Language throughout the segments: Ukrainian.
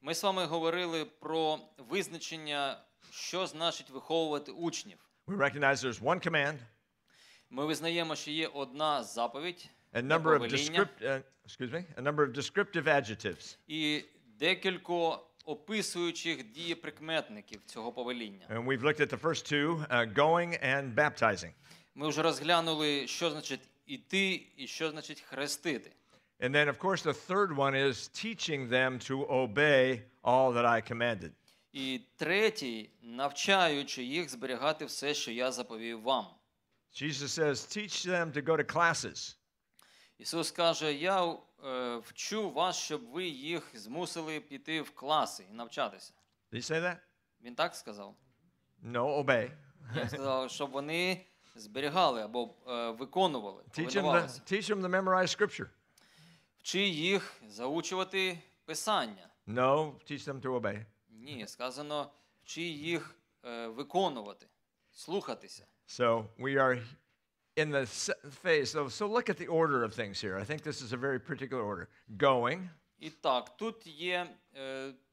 Ми з вами говорили про визначення, що значить виховувати учнів. We recognize there's one command. Ми визнаємо, що є одна заповідь. A number of descript, uh, excuse me, a number of descriptive adjectives. І декілько описуючих дієприкметників цього повеління. And we've looked at the first two, uh, going and baptizing. Ми вже розглянули, що значить іти і що значить хрестити. And then, of course, the third one is teaching them to obey all that I commanded. І третій, навчаючи їх зберігати все, що я заповів вам. Jesus says, teach them to go to classes. Ісус каже: вчу вас, щоб ви їх змусили піти в класи і навчатися. Did he say that? Він так сказав. No, obey. Він сказав, щоб вони зберігали або виконували. teach them to memorize scripture. Чи їх заучувати писання? No, teach them to obey. Ні, сказано, чи їх виконувати, слухатися. So, we are in the phase of so look at the order of things here. I think this is a very particular order. Going. І так, тут є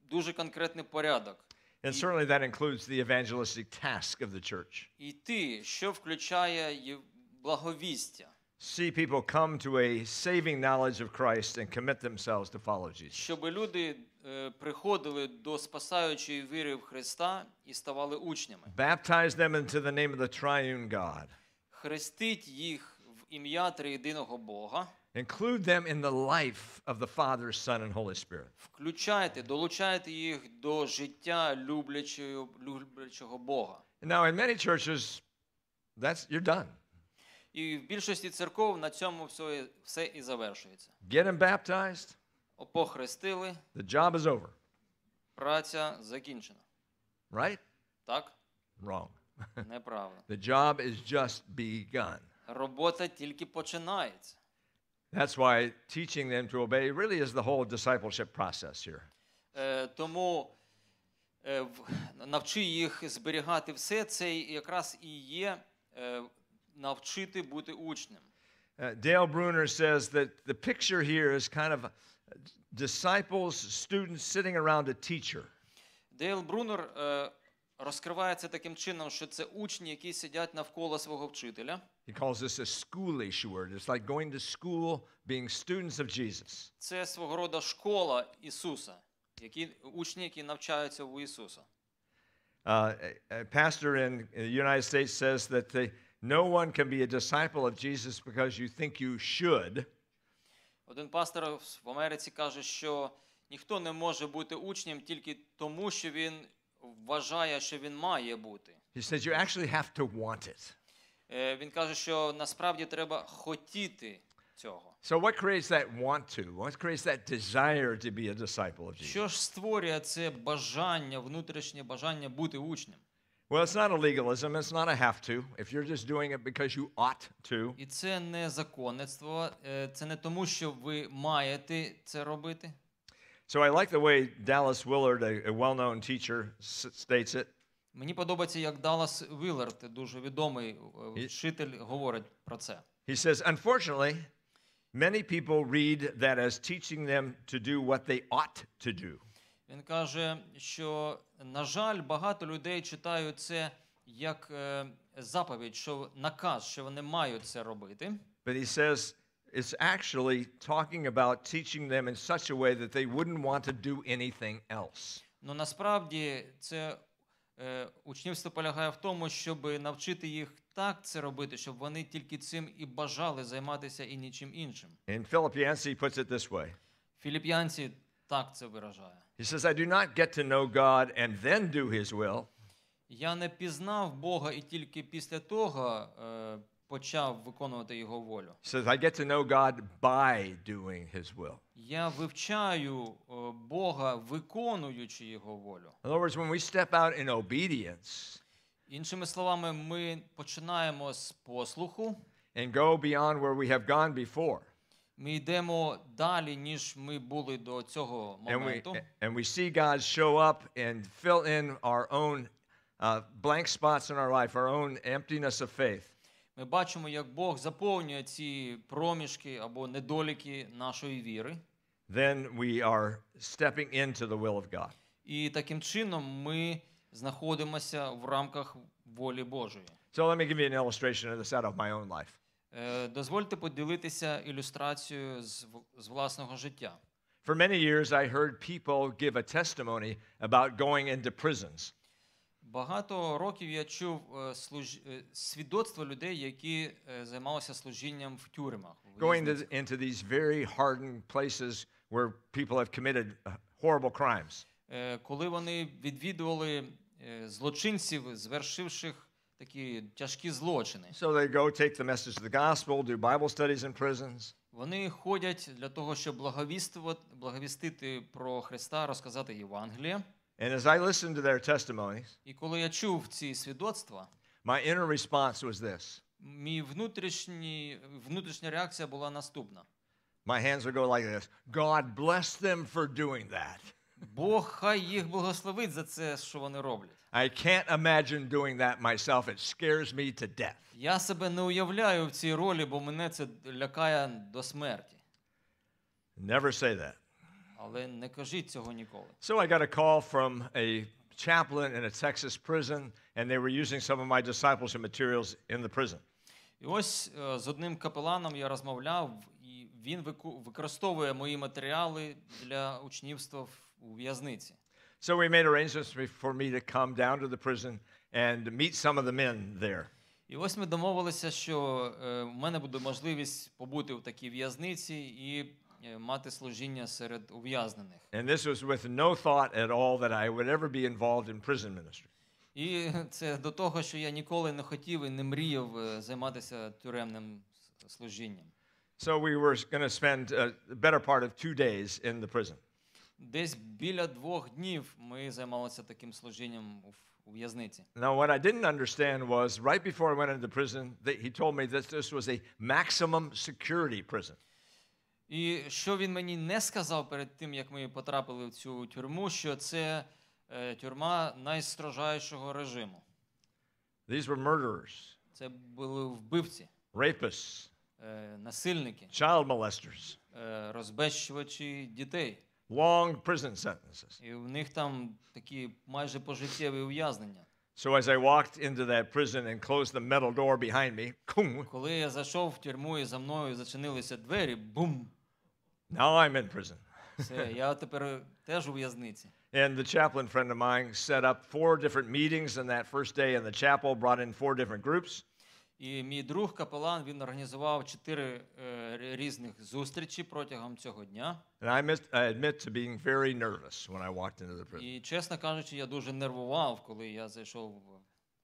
дуже конкретний порядок. And certainly that includes the evangelistic task of the church. І що включає благовістя? see people come to a saving knowledge of Christ and commit themselves to follow Jesus. щоб люди е, приходили до спасаючої віри в Христа і ставали учнями. Baptize them into the name of the triune God. Хрестить їх в ім'я Триєдиного Бога. Include them in the life of the Father, Son, and Holy Spirit. Включайте, долучайте їх до життя люблячого, люблячого Бога. now, in many churches, that's you're done. І в більшості церков на цьому все, все і завершується. Get him baptized. Похрестили. The job is over. Праця закінчена. Right? Так? Wrong. Неправильно. The job is just begun. Робота тільки починається. That's why teaching them to obey really is the whole discipleship process here. Е, тому е, навчи їх зберігати все це якраз і є е, навчити бути учнем. Uh, Dale Bruner says that the picture here is kind of uh, disciples, students sitting around a teacher. Дейл Брунер uh, розкривається таким чином, що це учні, які сидять навколо свого вчителя. He calls this a schoolish word. It's like going to school, being students of Jesus. Це свого роду школа Ісуса, які учні, які навчаються у Ісуса. Uh, a pastor in the United States says that they No one can be a disciple of Jesus because you think you should. Один пастор в Америці каже, що ніхто не може бути учнем тільки тому, що він вважає, що він має бути. He says you actually have to want it. Е, він каже, що насправді треба хотіти цього. So what creates that want to? What creates that desire to be a disciple of Jesus? Що ж створює це бажання, внутрішнє бажання бути учнем? Well, it's not a legalism, it's not a have to. If you're just doing it because you ought to. І це не законництво, це не тому, що ви маєте це робити. So I like the way Dallas Willard, a well-known teacher, states it. Мені подобається, як Даллас дуже відомий вчитель, говорить про це. He says, unfortunately, many people read that as teaching them to do what they ought to do. Він каже, що, на жаль, багато людей читають це як е, заповідь, що наказ, що вони мають це робити. But he says it's actually talking about teaching them in such a way that they wouldn't want to do anything else. Ну насправді це е, учнівство полягає в тому, щоб навчити їх так це робити, щоб вони тільки цим і бажали займатися і нічим іншим. In Philippians he puts it this way. Філіп'янці так це виражає. He says, I do not get to know God and then do His will. Я не пізнав Бога і тільки після того е, почав виконувати його волю. says, I get to know God by doing His will. Я вивчаю е, Бога, виконуючи його волю. In other words, when we step out in obedience Іншими словами, ми починаємо з послуху and go beyond where we have gone before. Ми йдемо далі, ніж ми були до цього моменту. And we see God show up and fill in our own uh, blank spots in our life, our own emptiness of faith. Ми бачимо, як Бог заповнює ці проміжки або недоліки нашої віри. Then we are stepping into the will of God. І таким чином ми знаходимося в рамках волі Божої. So let me give you an illustration of this out of my own life. Е, дозвольте поділитися ілюстрацією з власного життя. For many years I heard people give a testimony about going into prisons. Багато років я чув е, е, свідоцтво людей, які займалися служінням в тюрмах. Going into these very hardened places where people have committed uh, horrible crimes. Коли вони відвідували злочинців, звершивших такі тяжкі злочини. So they go take the message of the gospel, do Bible studies in prisons. Вони ходять для того, щоб благовістити про Христа, розказати Євангеліє. And as I listened to their testimonies, і коли я чув ці свідоцтва, my inner response was this. Мій внутрішній внутрішня реакція була наступна. My hands would go like this. God bless them for doing that. Бог хай їх благословить за це, що вони роблять. I can't imagine doing that myself. It scares me to death. Я себе не уявляю в цій ролі, бо мене це лякає до смерті. Never say that. Але не кажіть цього ніколи. So I got a call from a chaplain in a Texas prison, and they were using some of my discipleship materials in the prison. І ось е, з одним капеланом я розмовляв, і він використовує мої матеріали для учнівства в в'язниці. So we made arrangements for me to come down to the prison and meet some of the men there. І ось ми домовилися, що у мене буде можливість побути в такій в'язниці і мати служіння серед ув'язнених. And this was with no thought at all that I would ever be involved in prison ministry. І це до того, що я ніколи не хотів і не мріяв займатися тюремним служінням. So we were going to spend a uh, better part of two days in the prison. Десь біля двох днів ми займалися таким служінням у в'язниці. Now what I didn't understand was right before I went into prison, that he told me that this was a maximum security prison. І що він мені не сказав перед тим, як ми потрапили в цю тюрму, що це е, тюрма найстрожайшого режиму. These were murderers. Це були вбивці. Rapists. Е, насильники. Child molesters. Е, розбещувачі дітей. long prison sentences. них там такі майже пожиттєві ув'язнення. So as I walked into that prison and closed the metal door behind me, коли я зайшов в тюрму і за мною зачинилися двері, бум. Now I'm in prison. Все, я тепер теж у в'язниці. And the chaplain friend of mine set up four different meetings on that first day in the chapel, brought in four different groups. І мій друг капелан він організував чотири е, різних зустрічі протягом цього дня. And I admit, I admit to being very nervous when I walked into the prison. І чесно кажучи, я дуже нервував, коли я зайшов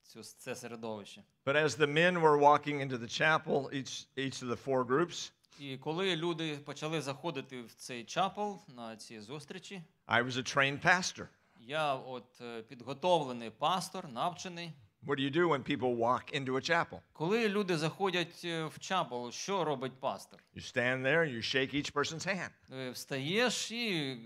в цю це середовище. But as the men were walking into the chapel, each each of the four groups. І коли люди почали заходити в цей чапел на ці зустрічі. I was a trained pastor. Я от е, підготовлений пастор, навчений. What do you do when people walk into a chapel? Коли люди заходять в чапел, що робить пастор? You stand there, and you shake each person's hand. Встаєш і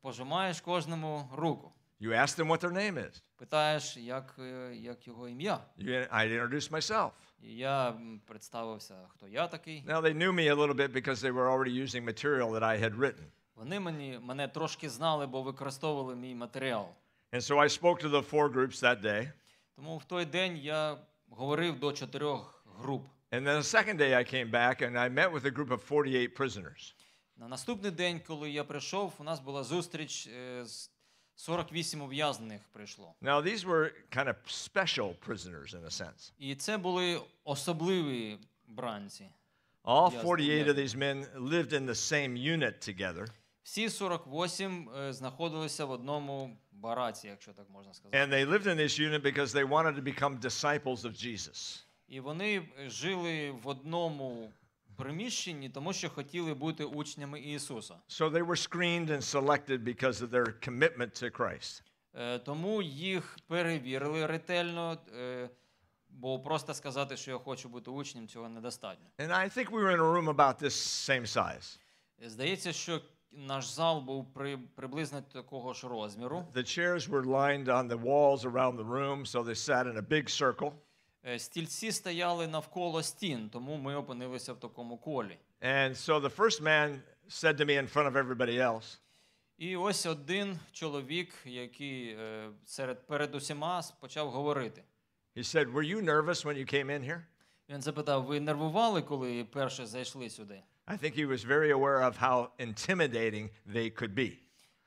пожимаєш кожному руку. You ask them what their name is. Питаєш, як, як його ім'я. You, I introduced myself. І я представився, хто я такий. Now they knew me a little bit because they were already using material that I had written. Вони мені мене трошки знали, бо використовували мій матеріал. And so I spoke to the four groups that day. Тому в той день я говорив до чотирьох груп. And then the second day I came back and I met with a group of 48 prisoners. На наступний день, коли я прийшов, у нас була зустріч з 48 ув'язнених прийшло. Now these were kind of special prisoners in a sense. І це були особливі бранці. All 48 of these men lived in the same unit together. Всі 48 знаходилися в одному бараці, якщо так можна сказати. And they lived in this unit because they wanted to become disciples of Jesus. І вони жили в одному приміщенні, тому що хотіли бути учнями Ісуса. So they were screened and selected because of their commitment to Christ. Тому їх перевірили ретельно, бо просто сказати, що я хочу бути учнем, цього недостатньо. And I think we were in a room about this same size. Здається, що наш зал був при, приблизно такого ж розміру. The chairs were lined on the walls around the room, so they sat in a big circle. Е, стільці стояли навколо стін, тому ми опинилися в такому колі. And so the first man said to me in front of everybody else. І ось один чоловік, який е, серед перед усіма почав говорити. He said, "Were you nervous when you came in here?" Він запитав: "Ви нервували, коли перше зайшли сюди?" I think he was very aware of how intimidating they could be.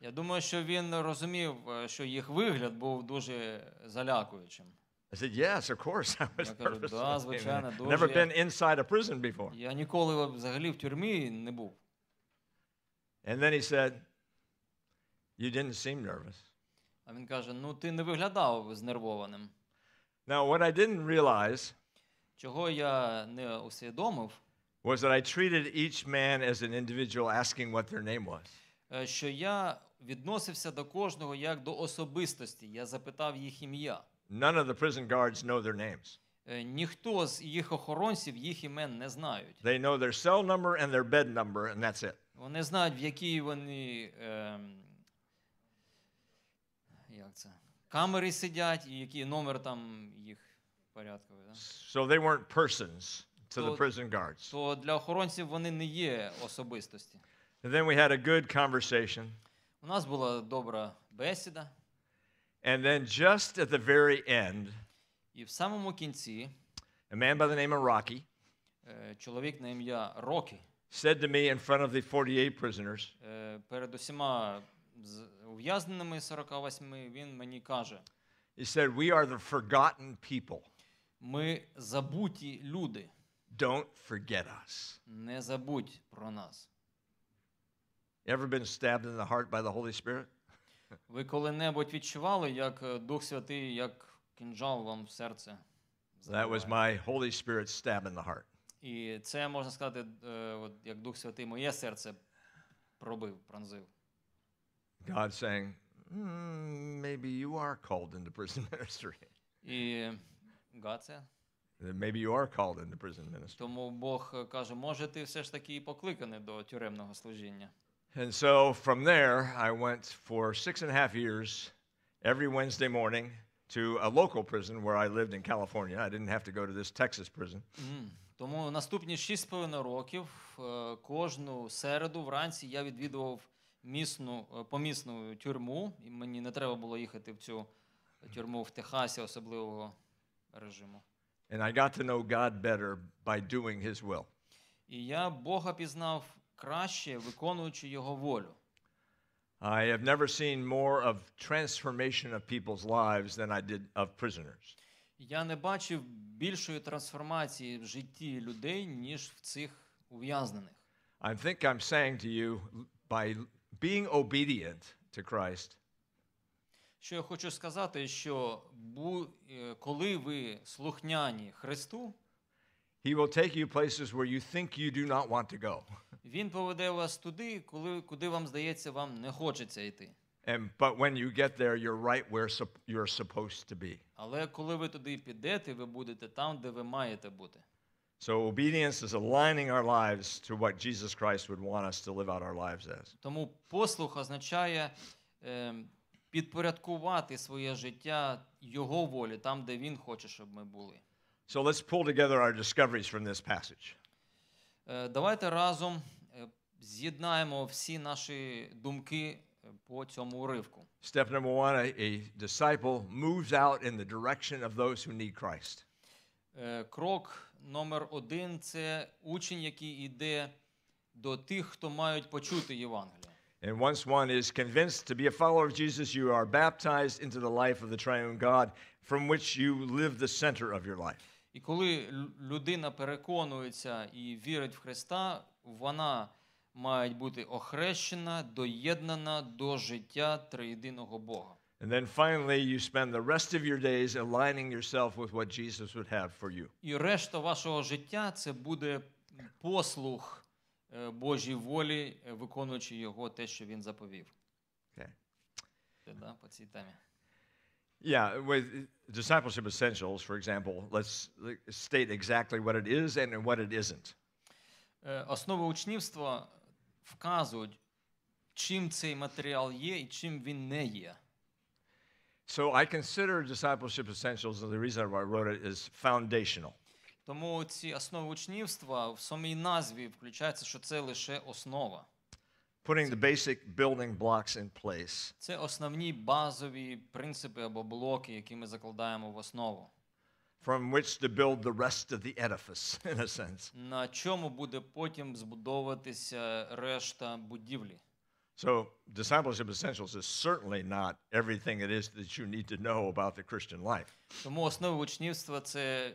Я думаю, що він розумів, що їх вигляд був дуже залякуючим. I said, yes, of course. I was кажу, да, звичайно, дуже. Never been inside a prison before. Я ніколи взагалі в тюрмі не був. And then he said, you didn't seem nervous. А він каже: ну ти не виглядав знервованим. Now, what I didn't realize, Чого я не усвідомив, was that I treated each man as an individual asking what their name was. Що я відносився до кожного як до особистості. Я запитав їх ім'я. None of the prison guards know their names. Ніхто з їх охоронців їх імен не знають. They know their cell number and their bed number and that's it. Вони знають, в якій вони як це? Камери сидять і який номер там їх порядковий, So they weren't persons to the prison guards. то для охоронців вони не є особистості. And then we had a good conversation. У нас була добра бесіда, And then just at the very end, і в самому кінці a man by the name of Rocky чоловік на ім'я Рокі said to me in front of the 48 prisoners, перед усіма з- ув'язненими 48 він мені каже: he said, We are the forgotten people. ми забуті люди. Don't forget us. Не забудь про нас. Ever been stabbed in the heart by the Holy Spirit? Ви коли-небудь відчували, як Дух Святий, як кінжал вам в серце? That was my Holy Spirit stab in the heart. І це можна сказати, от як Дух Святий моє серце пробив, пронзив. God saying, mm, maybe you are called into prison ministry. І God said, Maybe you are called into prison ministry. Тому Бог е, каже, може ти все ж таки і покликаний до тюремного служіння. And so from there, I went for six and a half years every Wednesday morning to a local prison where I lived in California. I didn't have to go to this Texas prison. Тому наступні 6,5 років е, кожну середу вранці я відвідував місну е, помісну тюрму, і мені не треба було їхати в цю тюрму в Техасі особливого режиму. And I got to know God better by doing his will. І я Бога пізнав краще, виконуючи його волю. I have never seen more of transformation of people's lives than I did of prisoners. Я не бачив більшої трансформації в житті людей, ніж в цих ув'язнених. I think I'm saying to you by being obedient to Christ Що я хочу сказати, що коли ви слухняні Христу, He will take you places where you think you do not want to go. Він поведе вас туди, коли куди вам здається, вам не хочеться йти. And but when you get there, you're right where you're supposed to be. Але коли ви туди підете, ви будете там, де ви маєте бути. So obedience is aligning our lives to what Jesus Christ would want us to live out our lives as. Тому послух означає підпорядкувати своє життя його волі, там, де він хоче, щоб ми були. So let's pull together our discoveries from this passage. Е, давайте разом е, з'єднаємо всі наші думки е, по цьому уривку. Step number one, a, disciple moves out in the direction of those who need Christ. Крок номер один – це учень, який іде до тих, хто мають почути Євангелія. And once one is convinced to be a follower of Jesus, you are baptized into the life of the triune God from which you live the center of your life. І коли людина переконується і вірить в Христа, вона має бути охрещена, доєднана до життя триєдиного Бога. And then finally you spend the rest of your days aligning yourself with what Jesus would have for you. І решта вашого життя це буде послух Божій волі, виконуючи його те, що він заповів. Okay. Да, по цій темі. Yeah, with discipleship essentials, for example, let's state exactly what it is and what it isn't. Основи учнівства вказують, чим цей матеріал є і чим він не є. So I consider discipleship essentials, and the reason why I wrote it is foundational. Тому ці основи учнівства в самій назві включається, що це лише основа. Putting the basic building blocks in place. Це основні базові принципи або блоки, які ми закладаємо в основу. From which to build the rest of the edifice, in a sense. На чому буде потім збудовуватися решта будівлі? So, discipleship essentials is certainly not everything it is that you need to know about the Christian life. Тому основи учнівства це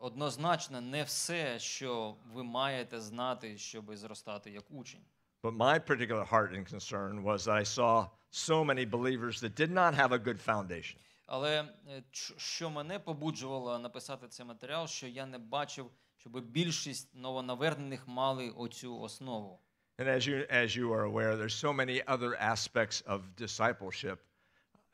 однозначно не все, що ви маєте знати, щоб зростати як учень. But my particular heart and concern was that I saw so many believers that did not have a good foundation. Але що мене побуджувало написати цей матеріал, що я не бачив, щоб більшість новонавернених мали оцю основу. And as you as you are aware, there's so many other aspects of discipleship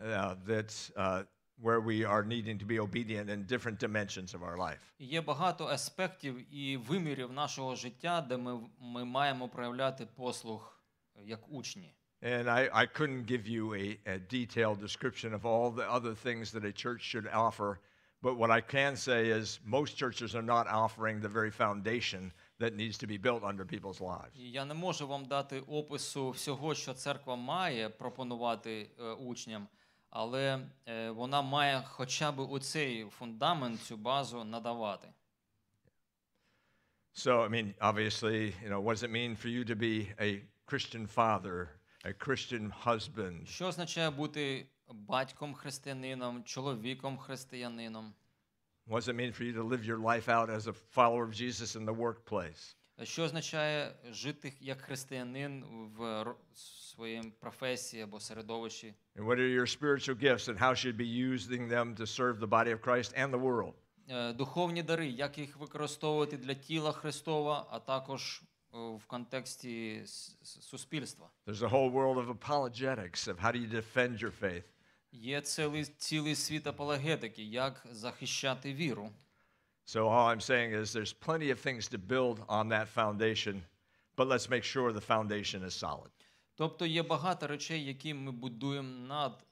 uh, that uh, where we are needing to be obedient in different dimensions of our life. Є багато аспектів і вимірів нашого життя, де ми, ми маємо проявляти послуг як учні. And I, I couldn't give you a, a detailed description of all the other things that a church should offer, but what I can say is most churches are not offering the very foundation that needs to be built under people's lives. Я не можу вам дати опису всього, що церква має пропонувати учням але вона має хоча б у цей фундамент, цю базу надавати. So, I mean, obviously, you know, what does it mean for you to be a Christian father, a Christian husband? Що означає бути батьком християнином, чоловіком християнином? What does it mean for you to live your life out as a follower of Jesus in the workplace? Що означає жити як християнин в своїм професії або середовищі? And what are your spiritual gifts and how should be using them to serve the body of Christ and the world? Е, духовні дари, як їх використовувати для тіла Христова, а також е, в контексті суспільства. There's a whole world of apologetics of how do you defend your faith. Є цілий цілий світ апологетики, як захищати віру. So, all I'm saying is there's plenty of things to build on that foundation, but let's make sure the foundation is solid. Тобто є багато речей, які ми будуємо над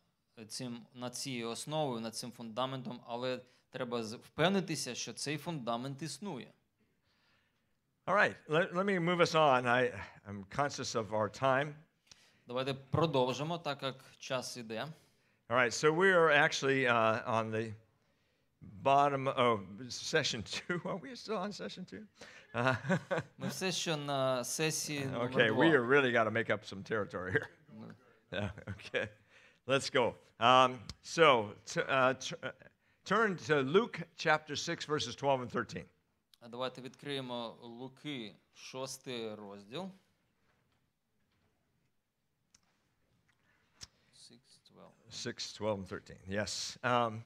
цим над цією основою, над цим фундаментом, але треба впевнитися, що цей фундамент існує. All right, let, let me move us on. I, am conscious of our time. Давайте продовжимо, так як час іде. All right, so we are actually uh, on the bottom of oh, session two are we still on session two uh, uh okay we really got to make up some territory here Yeah, uh, okay let's go um, so uh, uh, turn to luke chapter 6 verses 12 and 13 давайте відкриємо э, луки 6 12. Six, twelve, and thirteen. Yes. Um,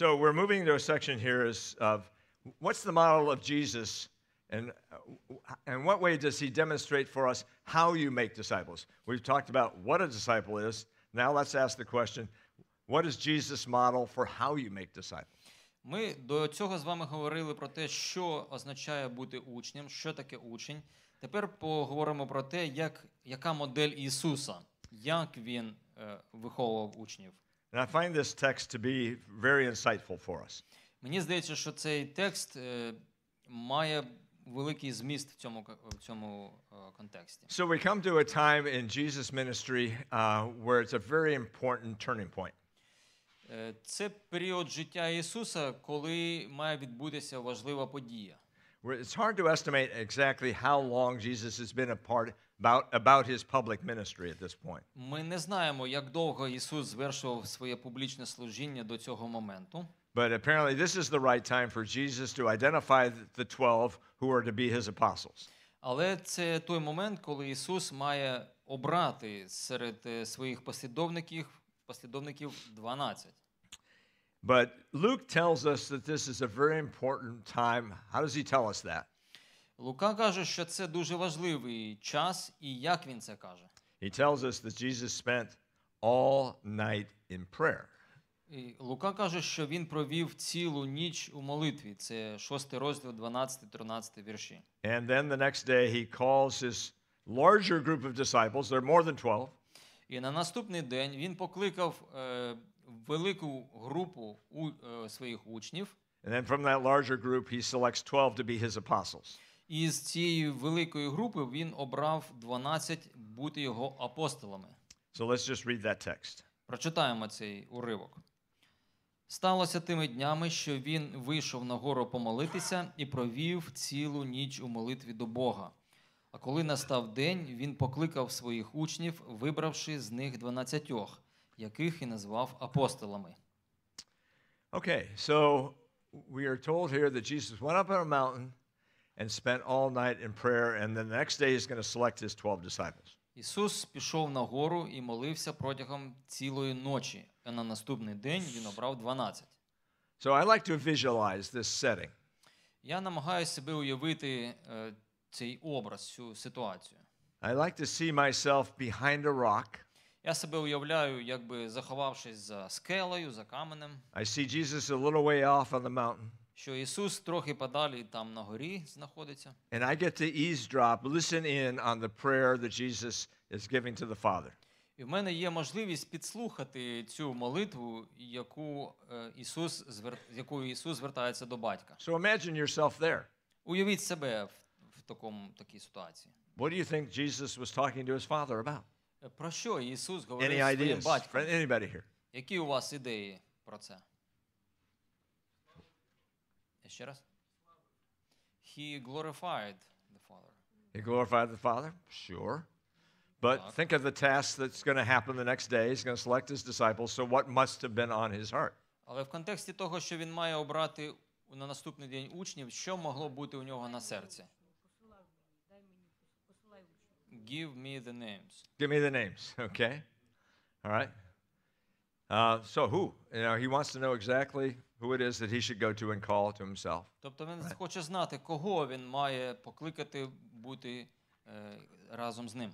So we're moving to a section here is of what's the model of Jesus and and what way does he demonstrate for us how you make disciples? We've talked about what a disciple is. Now let's ask the question, what is Jesus model for how you make disciples? Ми до цього з вами говорили про те, що означає бути учнем, що таке учень. Тепер поговоримо про те, як, яка модель Ісуса, як Він е, виховував учнів. And I find this text to be very insightful for us. Мені здається, що цей текст має великий зміст в цьому в цьому контексті. So we come to a time in Jesus ministry uh, where it's a very important turning point. Це період життя Ісуса, коли має відбутися важлива подія. It's hard to estimate exactly how long Jesus has been a part about, about his public ministry at this point. Ми не знаємо, як довго Ісус звершував своє публічне служіння до цього моменту. But apparently this is the right time for Jesus to identify the 12 who are to be his apostles. Але це той момент, коли Ісус має обрати серед своїх послідовників послідовників 12. But Luke tells us that this is a very important time. How does he tell us that? Лука каже, що це дуже важливий час, і як він це каже? He tells us that Jesus spent all night in prayer. Лука каже, що він провів цілу ніч у молитві. Це 6 розділ, 12-13 вірші. And then the next day he calls his larger group of disciples, there are more than 12. І на наступний день він покликав велику групу своїх учнів. And then from that larger group he selects 12 to be his apostles. І з цієї великої групи він обрав 12 бути його апостолами. So let's just read that text. Прочитаємо цей уривок. Сталося тими днями, що він вийшов на гору помолитися і провів цілу ніч у молитві до Бога. А коли настав день, він покликав своїх учнів, вибравши з них дванадцятьох, яких і назвав апостолами. Okay, so we are told here that Jesus went up on a mountain. and spent all night in prayer, and then the next day he's going to select his 12 disciples. Ісус пішов на гору і молився протягом цілої ночі, а на наступний день він обрав 12. So I like to visualize this setting. Я намагаюся собі уявити цей образ, цю ситуацію. I like to see myself behind a rock. Я себе уявляю, якби заховавшись за скелею, за каменем. I see Jesus a little way off on the mountain. що Ісус трохи подалі там на горі знаходиться. And I get to eavesdrop, listen in on the prayer that Jesus is giving to the Father. І в мене є можливість підслухати цю молитву, яку е, Ісус якою Ісус звертається до батька. So imagine yourself there. Уявіть себе в, в такому такій ситуації. What do you think Jesus was talking to his father about? Е, про що Ісус говорив Any ideas? Anybody here? Які у вас ідеї про це? раз. He glorified the Father. He glorified the Father, sure. But think of the task that's going to happen the next day. He's going to select his disciples. So what must have been on his heart? Але в контексті того, що він має обрати на наступний день учнів, що могло бути у нього на серці? Give me the names. Give me the names, okay? All right. Uh, so who? You know, he wants to know exactly who it is that he should go to and call to himself. Тобто він Right. хоче знати, кого він має покликати бути разом з ним.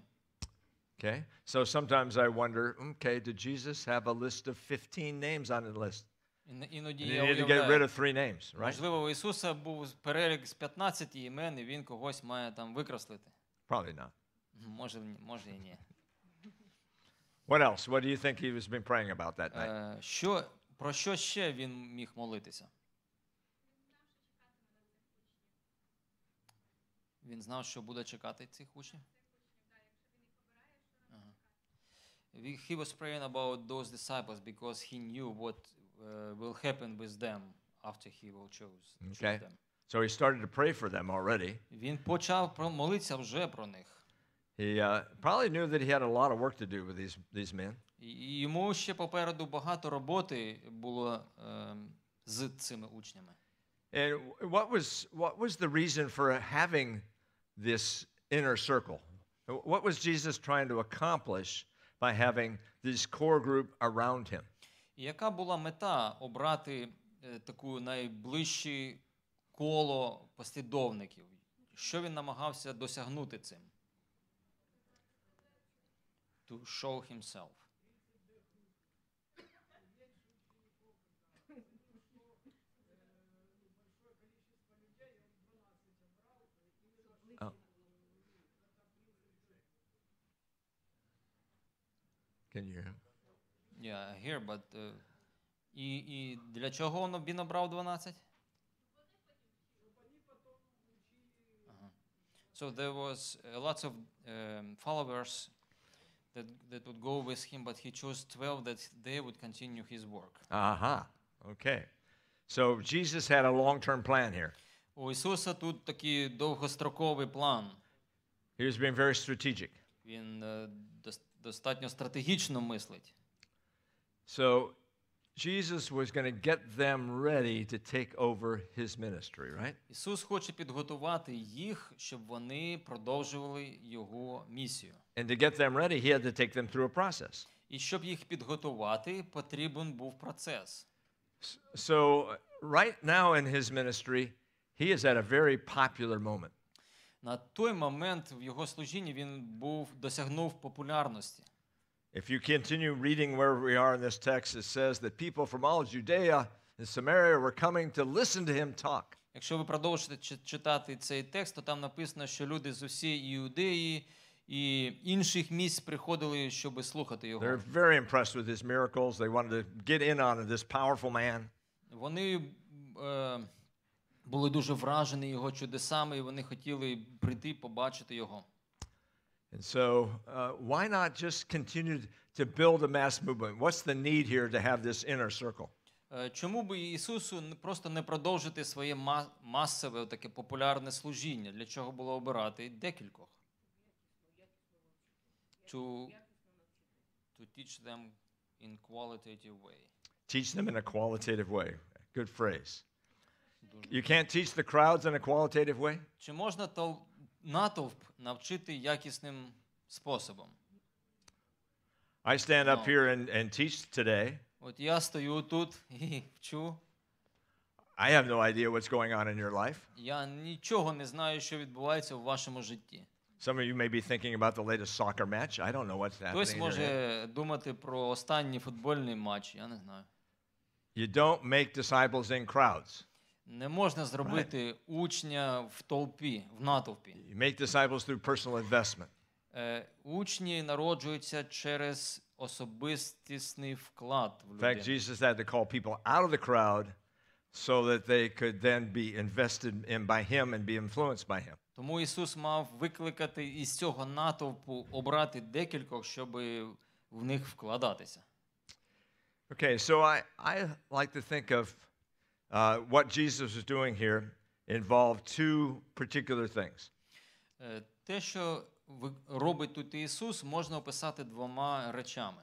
Okay. So sometimes I wonder, okay, did Jesus have a list of 15 names on the list? And he needed to get rid of three names, right? можливо, у Ісуса був перелік з 15 імен, і він когось має там викреслити. Probably not. Може, може і ні. What else? What do you think he was been praying about that night? Що, про що ще він міг молитися? Він знав, що буде чекати цих учнів. He was praying about those disciples because he knew what uh, will happen with them after he will choose, choose Okay. them. So he started to pray for them already. Він почав молитися вже про них. He uh, probably knew that he had a lot of work to do with these, these men. Йому ще попереду багато роботи було з цими учнями. And what was, what was the reason for having this inner circle? What was Jesus trying to accomplish by having this core group around him? Яка була мета обрати таку найближче коло послідовників? Що він намагався досягнути цим? to show himself. Oh. Can you hear Yeah, I hear, but uh, і, і для чого он, він обрав 12? Uh -huh. So there was uh, lots of um, followers that that would go with him, but he chose 12 that they would continue his work. Aha. Okay. So Jesus had a long-term plan here. У Ісуса тут такий довгостроковий план. He was being very strategic. Він э, достатньо стратегічно мислить. So Jesus was going to get them ready to take over his ministry, right? Ісус хоче підготувати їх, щоб вони продовжували його місію. And to get them ready, he had to take them through a process. І щоб їх підготувати, потрібен був процес. So right now in his ministry, he is at a very popular moment. На той момент в його служінні він був досягнув популярності. If you continue reading where we are in this text, it says that people from all Judea and Samaria were coming to listen to him talk. Якщо ви продовжите читати цей текст, то там написано, що люди з усієї Іудеї і інших місць приходили, щоб слухати його. They're very impressed with his miracles. They wanted to get in on this powerful man. Вони були дуже вражені його чудесами, і вони хотіли прийти побачити його. And so, uh, why not just continue to build a mass movement? What's the need here to have this inner circle? Э, Чому би Ісусу просто не продовжити своє масове таке популярне служіння? Для чого було обирати декількох? To, to teach them in qualitative way. Teach them in a qualitative way. Good phrase. You can't teach the crowds in a qualitative way? Чи можна натовп навчити якісним способом. I stand up here and, and teach today. От я стою тут і вчу. I have no idea what's going on in your life. Я нічого не знаю, що відбувається вашому житті. Some of you may be thinking about the latest soccer match. I don't know what's happening. Хтось може думати про останній футбольний матч, я не знаю. You don't make disciples in crowds. Не можна зробити учня в толпі, в натовпі. You make disciples through personal investment. Учні народжуються через особистісний вклад в In fact, Jesus had to call people out of the crowd so that they could then be invested in by him and be influenced by him. Тому Ісус мав викликати із цього натовпу обрати декількох, щоб в них вкладатися. Okay, so I, I like to think of Uh, what Jesus was doing here involved two particular things. Те, що робить тут Ісус, можна описати двома речами.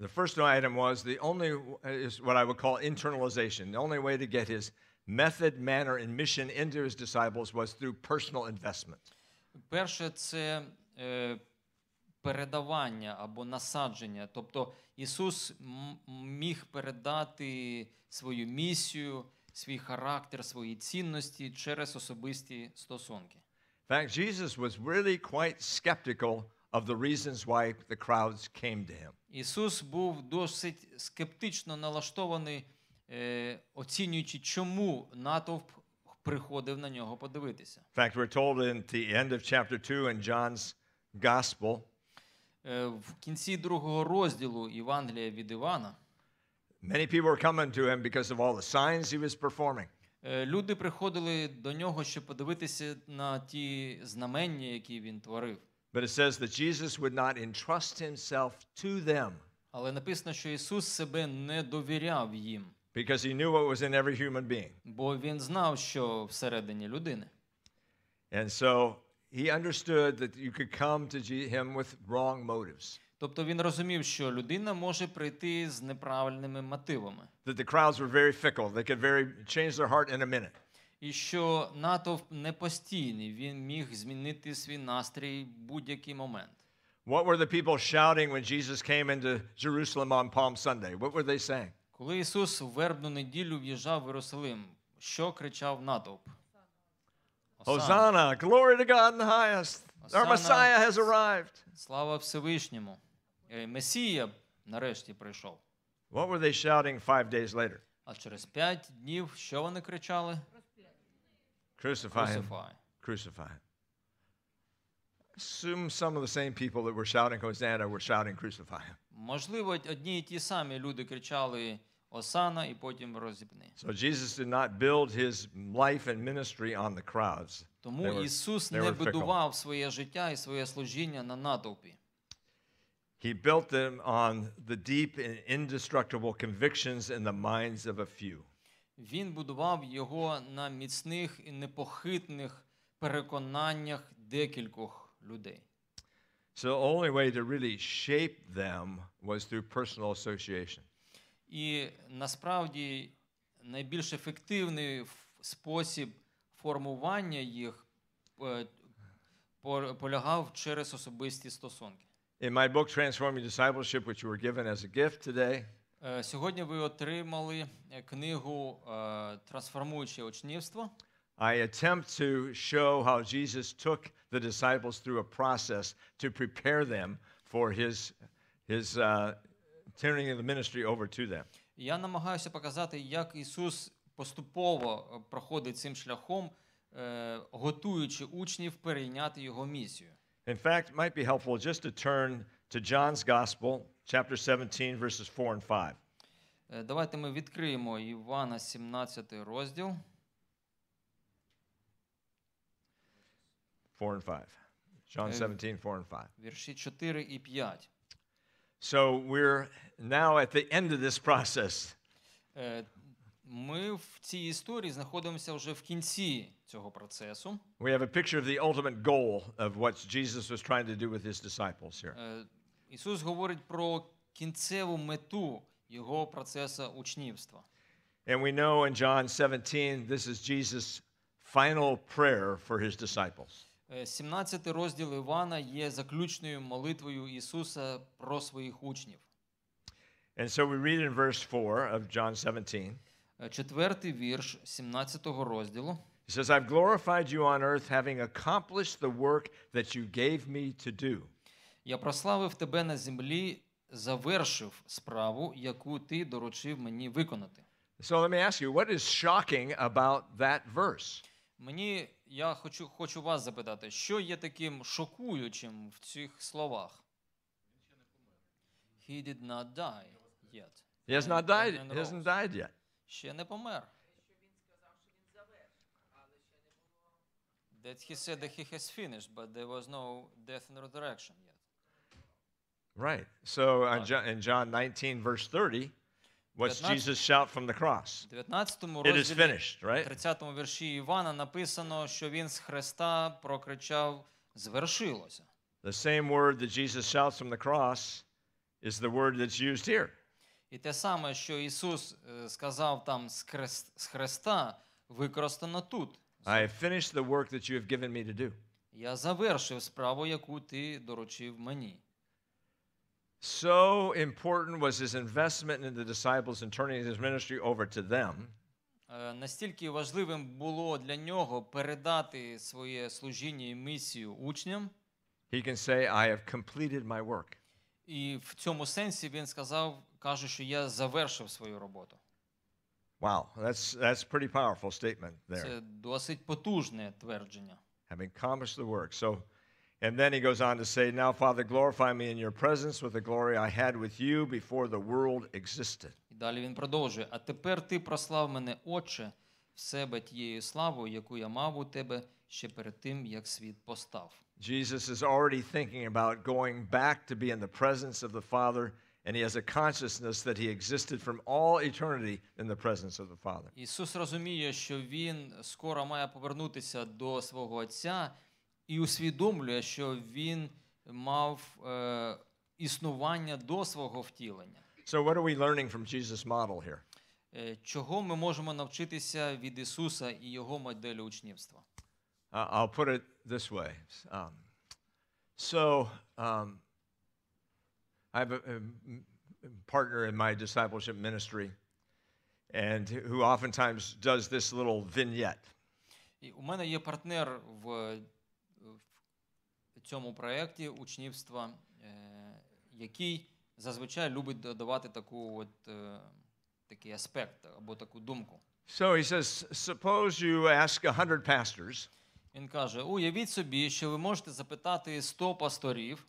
The first item was the only is what I would call internalization. The only way to get his method, manner, and mission into his disciples was through personal investment. Перше це передавання або насадження. Тобто Ісус міг передати свою місію, свій характер, свої цінності через особисті стосунки. In fact, Jesus was really quite skeptical of the reasons why the crowds came to him. Ісус був досить скептично налаштований, е, оцінюючи, чому натовп приходив на нього подивитися. In fact, we're told in the end of chapter 2 in John's gospel Е, в кінці другого розділу Євангелія від Івана Many people were coming to him because of all the signs he was performing. Е, люди приходили до нього, щоб подивитися на ті знамення, які він творив. But it says that Jesus would not entrust himself to them. Але написано, що Ісус себе не довіряв їм. Because he knew what was in every human being. Бо він знав, що всередині людини. And so He understood that you could come to him with wrong motives. Тобто він розумів, що людина може прийти з неправильними мотивами. That the crowds were very fickle. They could very change their heart in a minute. І що натовп не постійний, він міг змінити свій настрій будь-який момент. What were the people shouting when Jesus came into Jerusalem on Palm Sunday? What were they saying? Коли Ісус вербну неділю в'їжджав в Єрусалим, що кричав натовп? Hosanna. Hosanna. Glory to God in the highest. Our Messiah has arrived. Слава Всевишньому. Месія нарешті прийшов. What were they shouting five days later? А через днів що вони кричали? Crucify him. Crucify him. Assume some of the same people that were shouting Hosanna were shouting crucify him. Можливо, одні ті самі люди кричали Осана, і потім розібни. So Jesus did not build his life and ministry on the crowds. Тому were, Ісус не будував своє життя і своє служіння на натовпі. He built them on the deep and indestructible convictions in the minds of a few. Він будував його на міцних і непохитних переконаннях декількох людей. So the only way to really shape them was through personal association. І насправді найбільш ефективний спосіб формування їх полягав через особисті стосунки. In my book Transforming Discipleship, which you were given as a gift today, Сьогодні ви отримали книгу Трансформуюче учнівство. I attempt to show how Jesus took the disciples through a process to prepare them for his his uh, turning the ministry over to them. Я намагаюся показати, як Ісус поступово е, проходить цим шляхом, е, готуючи учнів перейняти його місію. In fact, it might be helpful just to turn to John's Gospel, chapter 17, verses 4 and 5. Е, давайте ми відкриємо Івана 17 розділ. 4 and 5. John 17, 4 and 5. Вірші 4 і 5. So we're now at the end of this process. Ми в цій історії знаходимося вже в кінці цього процесу. We have a picture of the ultimate goal of what Jesus was trying to do with his disciples here. Ісус говорить про кінцеву мету його процесу учнівства. And we know in John 17 this is Jesus final prayer for his disciples. 17 розділ Івана є заключною молитвою Ісуса про своїх учнів. And so we read in verse 4 of John 17. Четвертий вірш 17 розділу. He says, I've glorified you on earth, having accomplished the work that you gave me to do. Я прославив тебе на землі, завершив справу, яку ти доручив мені виконати. So let me ask you, what is shocking about that verse? Мені я хочу хочу вас запитати, що є таким шокуючим в цих словах? He did not die yet. He has not died, he hasn't died yet. Ще не помер. That he said that he has finished, but there was no death and resurrection yet. Right. So on John, in John 19, verse 30, What's Jesus shout from the cross? It is finished, right? 30 вірші Івана написано, що він з Христа прокричав звершилося. The same word that Jesus shouts from the cross is the word that's used here. І те саме, що Ісус сказав там з Христа, використано тут. I have finished the work that you have given me to do. Я завершив справу, яку ти доручив мені. So important was his investment in the disciples and turning his ministry over to them. Настільки важливим було для нього передати своє служіння і місію учням. He can say I have completed my work. І в цьому сенсі він сказав, каже, що я завершив свою роботу. Wow, that's that's pretty powerful statement there. Це досить потужне твердження. Having accomplished the work. So and then he goes on to say, Now, Father, glorify me in your presence with the glory I had with you before the world existed. І далі він продовжує: А тепер ти прослав мене, Отче, в себе тією славою, яку я мав у тебе ще перед тим, як світ постав. Jesus is already thinking about going back to be in the presence of the Father, and he has a consciousness that he existed from all eternity in the presence of the Father. Ісус розуміє, що він скоро має повернутися до свого Отця, і усвідомлює, що він мав е, існування до свого втілення. So what are we learning from Jesus' model here? Е, Чого ми можемо навчитися від Ісуса і його моделі учнівства? Uh, I'll put it this way. Um, so um, I have a, a partner in my discipleship ministry and who oftentimes does this little vignette. у мене є партнер в цьому проєкті учнівства, е, який зазвичай любить додавати таку от, е, такий аспект або таку думку. So he says, suppose you ask 100 pastors. Він каже: уявіть собі, що ви можете запитати 100 пасторів.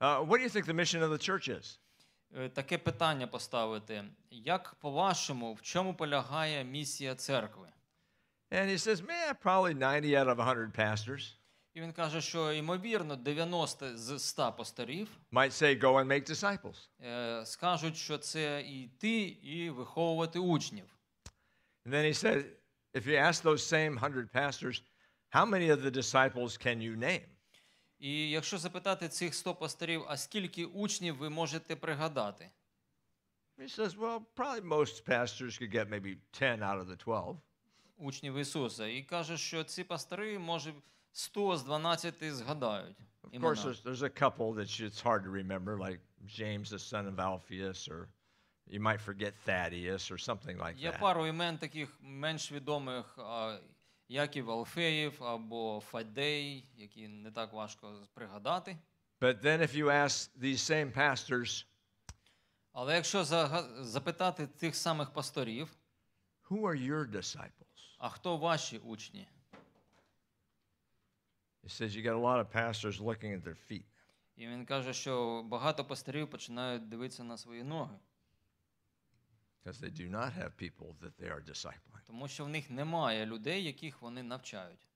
Uh, what do you think the mission of the church is? Е, таке питання поставити. Як по-вашому, в чому полягає місія церкви? And he says, man, probably 90 out of 100 pastors. І він каже, що ймовірно 90 з 100 пасторів might say go and make disciples. скажуть, що це йти і виховувати учнів. And then he said, if you ask those same 100 pastors, how many of the disciples can you name? І якщо запитати цих 100 пасторів, а скільки учнів ви можете пригадати? He says, well, probably most pastors could get maybe 10 out of the 12. Учнів Ісуса. І каже, що ці пастори може 100 з 12 згадають. Of course, there's, there's a couple that it's hard to remember, like James, the son of Alphaeus, or you might forget Thaddeus or something like that. Є пару імен таких менш відомих, Яків Алфеїв або Фадей, які не так важко пригадати. But then if you ask these same pastors, але якщо запитати тих самих пасторів, who are your disciples? А хто ваші учні? It says you got a lot of pastors looking at their feet. І він каже, що багато пастирів починають дивитися на свої ноги. Because they do not have people that they are discipling. Тому що в них немає людей, яких вони навчають.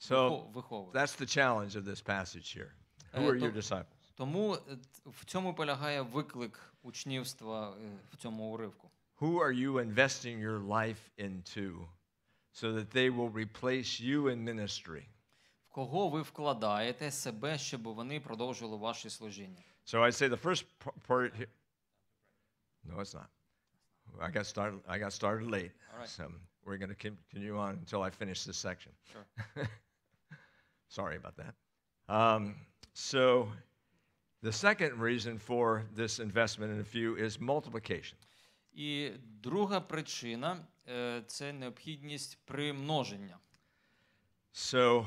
So that's the challenge of this passage here. Who are your disciples? Тому в цьому полягає виклик учнівства в цьому уривку. Who are you investing your life into so that they will replace you in ministry. В кого ви вкладаєте себе, щоб вони продовжували ваше служіння? So I say the first part here. No, it's not. I got started. I got started late. So we're going to continue on until I finish this section. Sure. Sorry about that. Um, so the second reason for this investment in a few is multiplication. І друга причина це необхідність примноження. So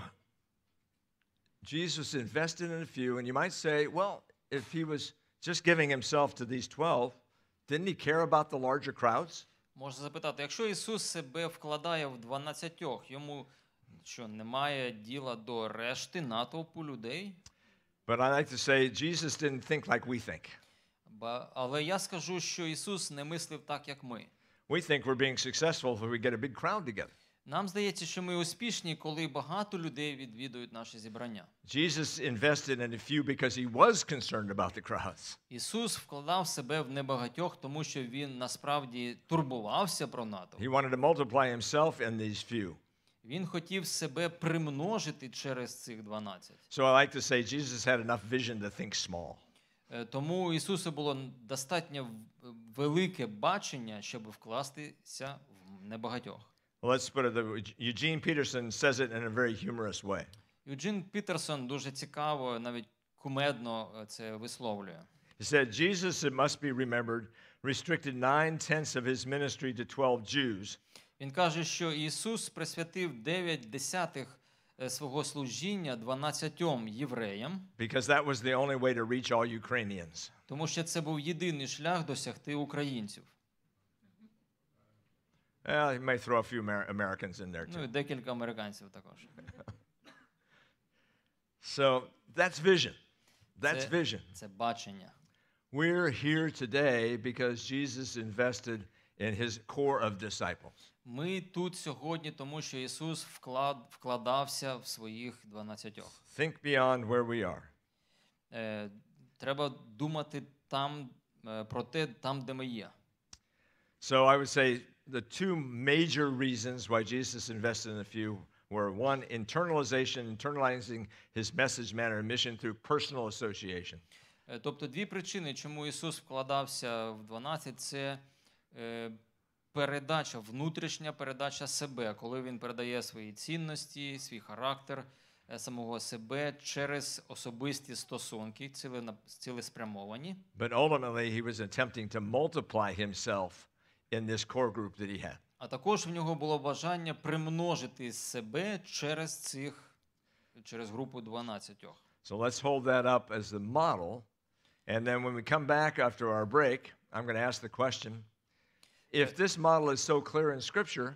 Jesus invested in a few, and you might say, well, if he was just giving himself to these 12, didn't he care about the larger crowds? Можна запитати, якщо Ісус себе вкладає в 12, йому що немає діла до решти натовпу людей? But I like to say Jesus didn't think like we think. Але я скажу, що Ісус не мислив так, як ми. We think we're being successful if we get a big crowd together. Нам здається, що ми успішні, коли багато людей відвідують наші зібрання. Jesus invested in a few because he was concerned about the crowds. Ісус вкладав себе в небагатьох, тому що він насправді турбувався про натовп. He wanted to multiply himself in these few. Він хотів себе примножити через цих 12. So I like to say Jesus had enough vision to think small. Тому Ісусу було достатньо велике бачення, щоб вкластися в небагатьох. Let's put it Eugene Peterson says it in a very humorous way. Юджин Пітерсон дуже цікаво, навіть кумедно це висловлює. He said Jesus, it must be remembered, restricted nine-tenths of his ministry to 12 Jews. Він каже, що Ісус присвятив 9 десятих свого служіння 12 євреям. Because that was the only way to reach all Ukrainians. Тому що це був єдиний шлях досягти українців. Well, you may throw a few Americans in there too. Ну, декілька американців також. so, that's vision. That's це, vision. Це бачення. We're here today because Jesus invested in his core of disciples. Ми тут сьогодні, тому що Ісус вклад, вкладався в своїх Think beyond where we are. Е, треба думати там е, про те, там, де ми є. So I would say the two major reasons why Jesus invested in a few were one, internalization, internalizing his message, manner, and mission through personal association. Тобто дві причини, чому Ісус вкладався в 12, це е, передача, внутрішня передача себе, коли він передає свої цінності, свій характер е, самого себе через особисті стосунки, цілеспрямовані. But ultimately he was attempting to multiply himself in this core group that he had. А також в нього було бажання примножити себе через цих через групу 12. So let's hold that up as the model. And then when we come back after our break, I'm going to ask the question If this model is so clear in Scripture,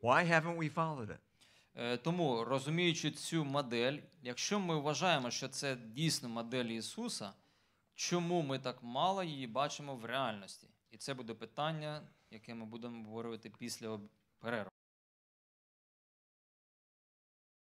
why haven't we followed it? Е, тому, розуміючи цю модель, якщо ми вважаємо, що це дійсно модель Ісуса, чому ми так мало її бачимо в реальності? І це буде питання, яке ми будемо говорити після перерви.